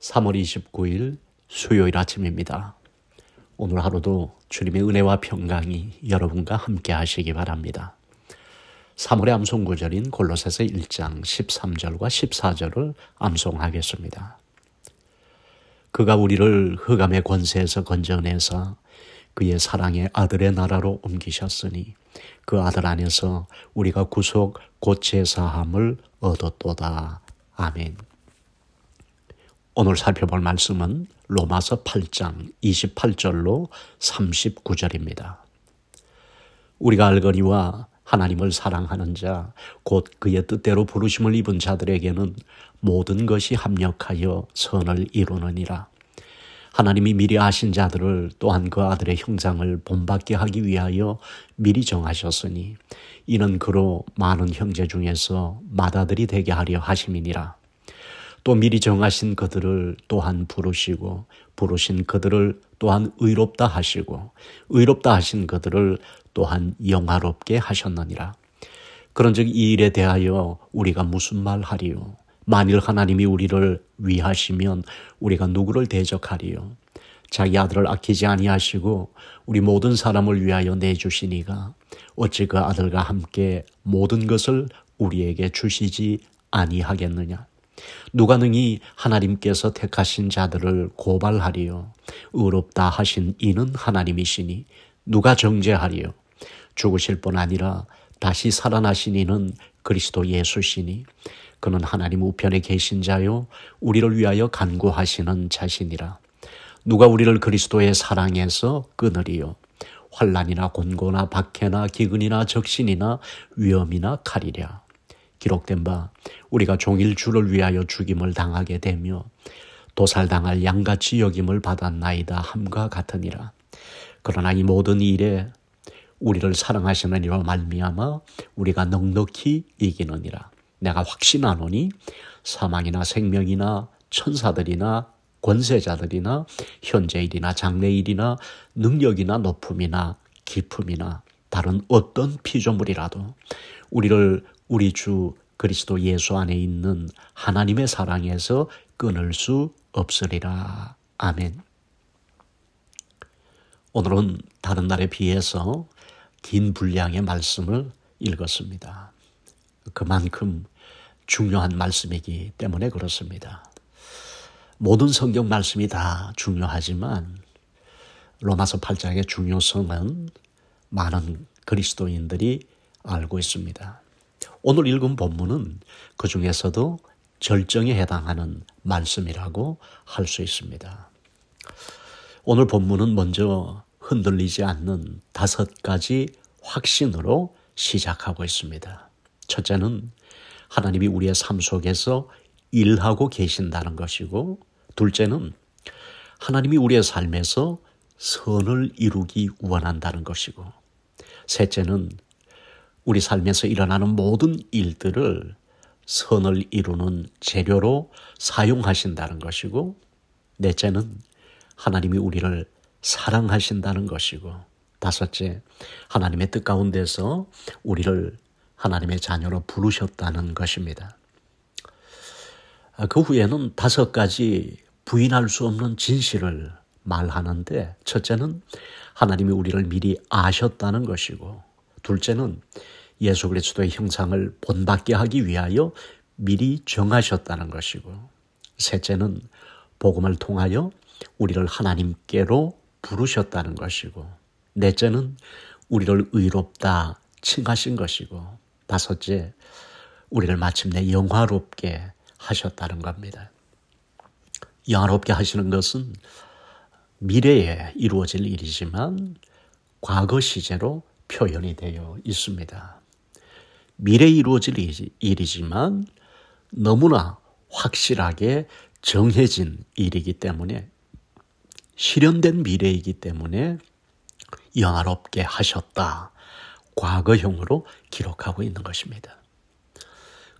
3월 29일 수요일 아침입니다. 오늘 하루도 주님의 은혜와 평강이 여러분과 함께 하시기 바랍니다. 3월의 암송구절인 골로새서 1장 13절과 14절을 암송하겠습니다. 그가 우리를 흑암의 권세에서 건져내서 그의 사랑의 아들의 나라로 옮기셨으니 그 아들 안에서 우리가 구속 고체사함을 얻었도다. 아멘. 오늘 살펴볼 말씀은 로마서 8장 28절로 39절입니다. 우리가 알거니와 하나님을 사랑하는 자, 곧 그의 뜻대로 부르심을 입은 자들에게는 모든 것이 합력하여 선을 이루느니라. 하나님이 미리 아신 자들을 또한 그 아들의 형상을 본받게 하기 위하여 미리 정하셨으니 이는 그로 많은 형제 중에서 마다들이 되게 하려 하심이니라. 또 미리 정하신 그들을 또한 부르시고 부르신 그들을 또한 의롭다 하시고 의롭다 하신 그들을 또한 영화롭게 하셨느니라. 그런즉 이 일에 대하여 우리가 무슨 말 하리요? 만일 하나님이 우리를 위하시면 우리가 누구를 대적하리요? 자기 아들을 아끼지 아니하시고 우리 모든 사람을 위하여 내주시니가 어찌 그 아들과 함께 모든 것을 우리에게 주시지 아니하겠느냐? 누가 능히 하나님께서 택하신 자들을 고발하리요 의롭다 하신 이는 하나님이시니 누가 정죄하리요 죽으실 뿐 아니라 다시 살아나신 이는 그리스도 예수시니 그는 하나님 우편에 계신 자요 우리를 위하여 간구하시는 자신이라 누가 우리를 그리스도의 사랑에서 끊으리요 환란이나 곤고나 박해나 기근이나 적신이나 위험이나 칼이랴 기록된 바 우리가 종일 주를 위하여 죽임을 당하게 되며 도살당할 양같이 여김을 받았나이다 함과 같으니라. 그러나 이 모든 일에 우리를 사랑하시는 이로 말미암아 우리가 넉넉히 이기느니라. 내가 확신하노니 사망이나 생명이나 천사들이나 권세자들이나 현재일이나 장래일이나 능력이나 높음이나 깊음이나 다른 어떤 피조물이라도 우리를 우리 주 그리스도 예수 안에 있는 하나님의 사랑에서 끊을 수 없으리라. 아멘. 오늘은 다른 날에 비해서 긴 분량의 말씀을 읽었습니다. 그만큼 중요한 말씀이기 때문에 그렇습니다. 모든 성경 말씀이 다 중요하지만 로마서 8장의 중요성은 많은 그리스도인들이 알고 있습니다. 오늘 읽은 본문은 그 중에서도 절정에 해당하는 말씀이라고 할 수 있습니다. 오늘 본문은 먼저 흔들리지 않는 다섯 가지 확신으로 시작하고 있습니다. 첫째는 하나님이 우리의 삶 속에서 일하고 계신다는 것이고, 둘째는 하나님이 우리의 삶에서 선을 이루기 원한다는 것이고, 셋째는 우리 삶에서 일어나는 모든 일들을 선을 이루는 재료로 사용하신다는 것이고, 넷째는 하나님이 우리를 사랑하신다는 것이고, 다섯째, 하나님의 뜻 가운데서 우리를 하나님의 자녀로 부르셨다는 것입니다. 그 후에는 다섯 가지 부인할 수 없는 진실을 말하는데, 첫째는 하나님이 우리를 미리 아셨다는 것이고, 둘째는 예수 그리스도의 형상을 본받게 하기 위하여 미리 정하셨다는 것이고 셋째는 복음을 통하여 우리를 하나님께로 부르셨다는 것이고 넷째는 우리를 의롭다 칭하신 것이고 다섯째 우리를 마침내 영화롭게 하셨다는 겁니다. 영화롭게 하시는 것은 미래에 이루어질 일이지만 과거 시제로 표현이 되어 있습니다. 미래에 이루어질 일이지만 너무나 확실하게 정해진 일이기 때문에 실현된 미래이기 때문에 영화롭게 하셨다. 과거형으로 기록하고 있는 것입니다.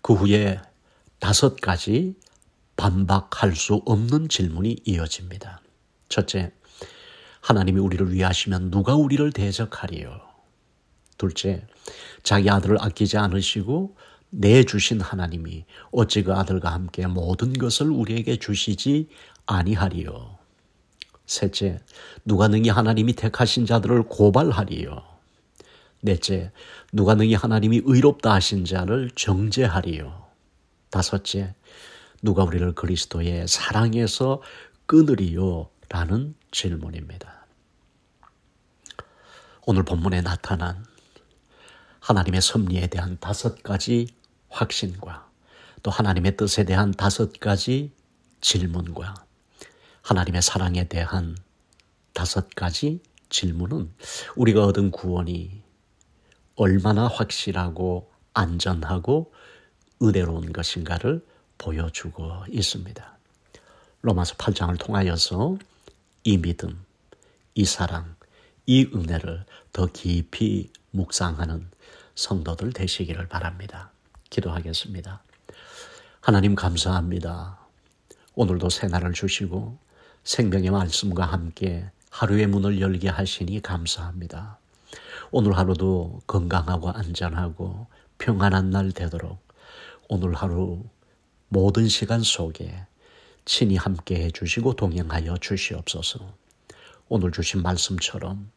그 후에 다섯 가지 반박할 수 없는 질문이 이어집니다. 첫째, 하나님이 우리를 위하시면 누가 우리를 대적하리요? 둘째, 자기 아들을 아끼지 않으시고 내주신 하나님이 어찌 그 아들과 함께 모든 것을 우리에게 주시지 아니하리요. 셋째, 누가 능히 하나님이 택하신 자들을 고발하리요. 넷째, 누가 능히 하나님이 의롭다 하신 자를 정죄하리요. 다섯째, 누가 우리를 그리스도의 사랑에서 끊으리요? 라는 질문입니다. 오늘 본문에 나타난 하나님의 섭리에 대한 다섯 가지 확신과 또 하나님의 뜻에 대한 다섯 가지 질문과 하나님의 사랑에 대한 다섯 가지 질문은 우리가 얻은 구원이 얼마나 확실하고 안전하고 의로운 대 것인가를 보여주고 있습니다. 로마서 8장을 통하여서 이 믿음, 이 사랑, 이 은혜를 더 깊이 묵상하는 성도들 되시기를 바랍니다. 기도하겠습니다. 하나님 감사합니다. 오늘도 새날을 주시고 생명의 말씀과 함께 하루의 문을 열게 하시니 감사합니다. 오늘 하루도 건강하고 안전하고 평안한 날 되도록 오늘 하루 모든 시간 속에 친히 함께 해주시고 동행하여 주시옵소서. 오늘 주신 말씀처럼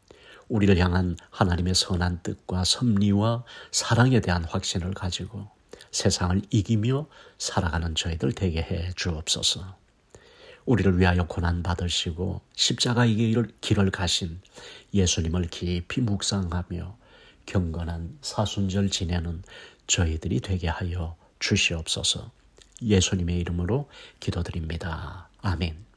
우리를 향한 하나님의 선한 뜻과 섭리와 사랑에 대한 확신을 가지고 세상을 이기며 살아가는 저희들 되게 해 주옵소서. 우리를 위하여 고난 받으시고 십자가의 길을, 길을 가신 예수님을 깊이 묵상하며 경건한 사순절 지내는 저희들이 되게 하여 주시옵소서. 예수님의 이름으로 기도드립니다. 아멘.